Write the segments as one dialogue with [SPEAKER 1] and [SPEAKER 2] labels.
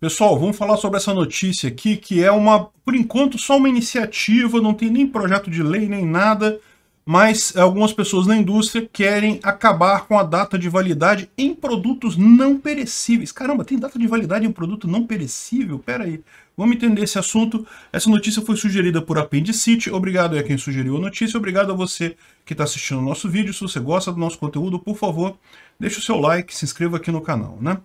[SPEAKER 1] Pessoal, vamos falar sobre essa notícia aqui, que é uma, por enquanto, só uma iniciativa, não tem nem projeto de lei nem nada, mas algumas pessoas na indústria querem acabar com a data de validade em produtos não perecíveis. Caramba, tem data de validade em produto não perecível? Pera aí, vamos entender esse assunto. Essa notícia foi sugerida por Appendicite, obrigado a quem sugeriu a notícia, obrigado a você que está assistindo o nosso vídeo. Se você gosta do nosso conteúdo, por favor, deixe o seu like, se inscreva aqui no canal, né?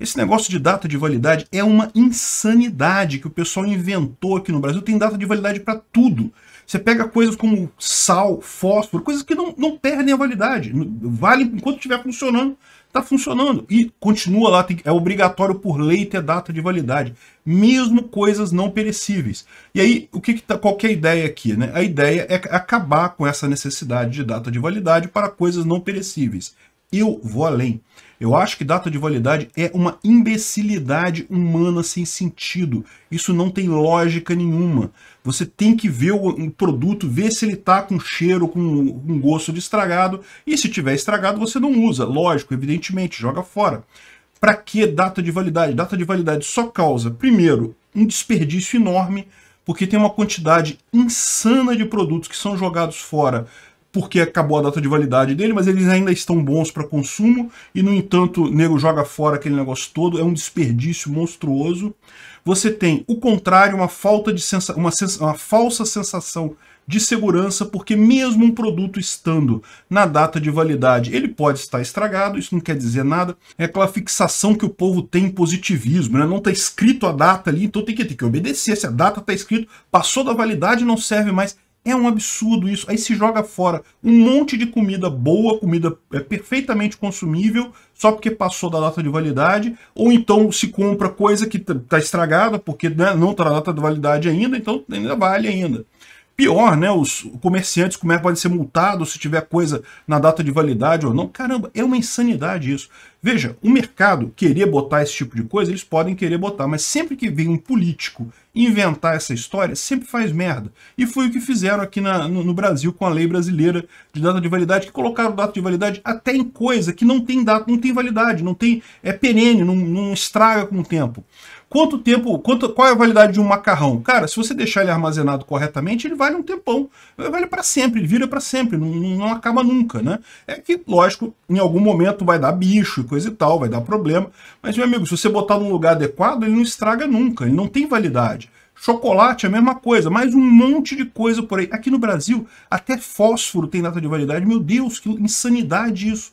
[SPEAKER 1] Esse negócio de data de validade é uma insanidade que o pessoal inventou aqui no Brasil. Tem data de validade para tudo. Você pega coisas como sal, fósforo, coisas que não, não perdem a validade. Vale enquanto estiver funcionando, está funcionando. E continua lá, tem, é obrigatório por lei ter data de validade. Mesmo coisas não perecíveis. E aí, o que, que tá, qual que é a ideia aqui? Né? A ideia é acabar com essa necessidade de data de validade para coisas não perecíveis. Eu vou além. Eu acho que data de validade é uma imbecilidade humana sem sentido. Isso não tem lógica nenhuma. Você tem que ver o produto, ver se ele está com cheiro, com um gosto de estragado, e se tiver estragado você não usa. Lógico, evidentemente, joga fora. Para que data de validade? Data de validade só causa, primeiro, um desperdício enorme, porque tem uma quantidade insana de produtos que são jogados fora porque acabou a data de validade dele, mas eles ainda estão bons para consumo e, no entanto, o nego joga fora aquele negócio todo, é um desperdício monstruoso. Você tem, o contrário, uma falta de sensa uma, sens uma falsa sensação de segurança, porque mesmo um produto estando na data de validade, ele pode estar estragado, isso não quer dizer nada. É aquela fixação que o povo tem em positivismo, né? não está escrito a data ali, então tem que, ter que obedecer. Se a data está escrito, passou da validade, não serve mais é um absurdo isso. Aí se joga fora um monte de comida boa, comida é, perfeitamente consumível, só porque passou da data de validade, ou então se compra coisa que está tá estragada, porque né, não está na data de validade ainda, então ainda vale ainda. Pior, né? Os comerciantes como é, podem ser multados se tiver coisa na data de validade ou não. Caramba, é uma insanidade isso. Veja, o mercado querer botar esse tipo de coisa, eles podem querer botar, mas sempre que vem um político inventar essa história, sempre faz merda. E foi o que fizeram aqui na, no, no, Brasil com a lei brasileira de data de validade, que colocaram data de validade até em coisa que não tem data, não tem validade, não tem é perene, não, não estraga com o tempo. Quanto tempo, quanto, qual é a validade de um macarrão? Cara, se você deixar ele armazenado corretamente, ele vale um tempão. Ele vale para sempre, ele vira para sempre, não, não, acaba nunca, né? É que, lógico, em algum momento vai dar bicho e coisa e tal, vai dar problema. Mas, meu amigo, se você botar num lugar adequado, ele não estraga nunca, ele não tem validade. Chocolate é a mesma coisa, mais um monte de coisa por aí. Aqui no Brasil, até fósforo tem data de validade. Meu Deus, que insanidade isso.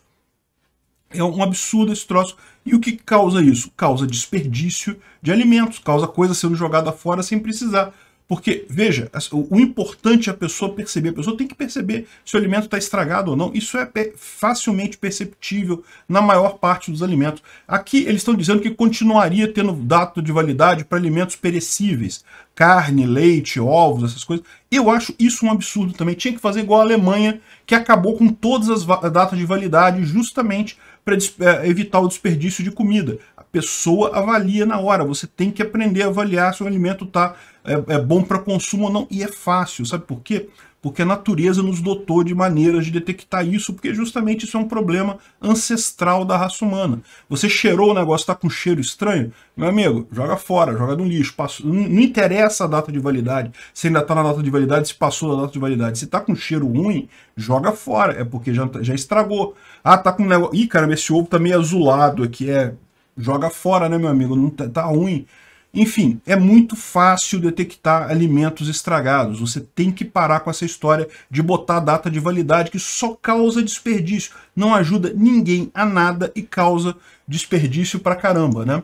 [SPEAKER 1] É um absurdo esse troço. E o que causa isso? Causa desperdício de alimentos, causa coisa sendo jogada fora sem precisar. Porque, veja, o importante é a pessoa perceber. A pessoa tem que perceber se o alimento está estragado ou não. Isso é facilmente perceptível na maior parte dos alimentos. Aqui eles estão dizendo que continuaria tendo data de validade para alimentos perecíveis. Carne, leite, ovos, essas coisas. Eu acho isso um absurdo também. Tinha que fazer igual a Alemanha, que acabou com todas as datas de validade justamente para eh, evitar o desperdício de comida. A pessoa avalia na hora. Você tem que aprender a avaliar se o alimento está é, é bom para consumo ou não, e é fácil, sabe por quê? Porque a natureza nos dotou de maneiras de detectar isso, porque justamente isso é um problema ancestral da raça humana. Você cheirou o negócio, está com cheiro estranho, meu amigo, joga fora, joga no lixo, passa, não, interessa a data de validade, se ainda está na data de validade, se passou da data de validade, se está com cheiro ruim, joga fora, é porque já, já estragou. Ah, tá com um negócio, ih caramba, esse ovo está meio azulado aqui, é, joga fora, né meu amigo, não tá, tá ruim. Enfim, é muito fácil detectar alimentos estragados. Você tem que parar com essa história de botar a data de validade que só causa desperdício, não ajuda ninguém a nada e causa desperdício pra caramba, né?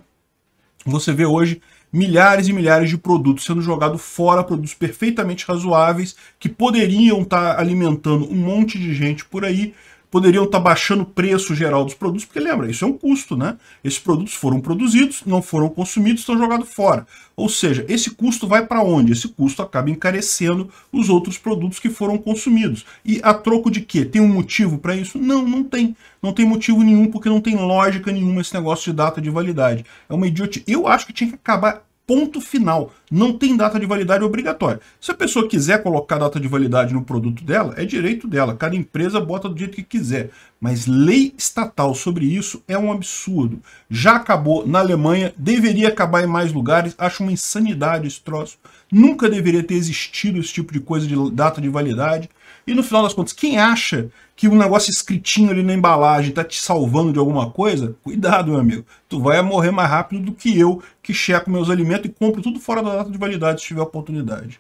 [SPEAKER 1] Você vê hoje milhares e milhares de produtos sendo jogados fora, produtos perfeitamente razoáveis que poderiam estar tá alimentando um monte de gente por aí poderiam estar tá baixando o preço geral dos produtos, porque lembra, isso é um custo, né? Esses produtos foram produzidos, não foram consumidos, estão jogados fora. Ou seja, esse custo vai para onde? Esse custo acaba encarecendo os outros produtos que foram consumidos. E a troco de quê? Tem um motivo para isso? Não, não tem. Não tem motivo nenhum, porque não tem lógica nenhuma esse negócio de data de validade. É uma idiotice. Eu acho que tinha que acabar Ponto final. Não tem data de validade obrigatória. Se a pessoa quiser colocar data de validade no produto dela, é direito dela. Cada empresa bota do jeito que quiser. Mas lei estatal sobre isso é um absurdo. Já acabou na Alemanha, deveria acabar em mais lugares. Acho uma insanidade esse troço. Nunca deveria ter existido esse tipo de coisa de data de validade. E no final das contas, quem acha que um negócio escritinho ali na embalagem tá te salvando de alguma coisa, cuidado, meu amigo. Tu vai morrer mais rápido do que eu, que checo meus alimentos e compro tudo fora da data de validade se tiver oportunidade.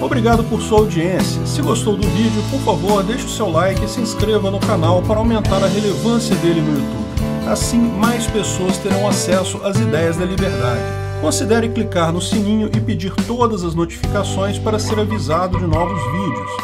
[SPEAKER 1] Obrigado por sua audiência. Se gostou do vídeo, por favor, deixe o seu like e se inscreva no canal para aumentar a relevância dele no YouTube. Assim, mais pessoas terão acesso às ideias da liberdade considere clicar no sininho e pedir todas as notificações para ser avisado de novos vídeos.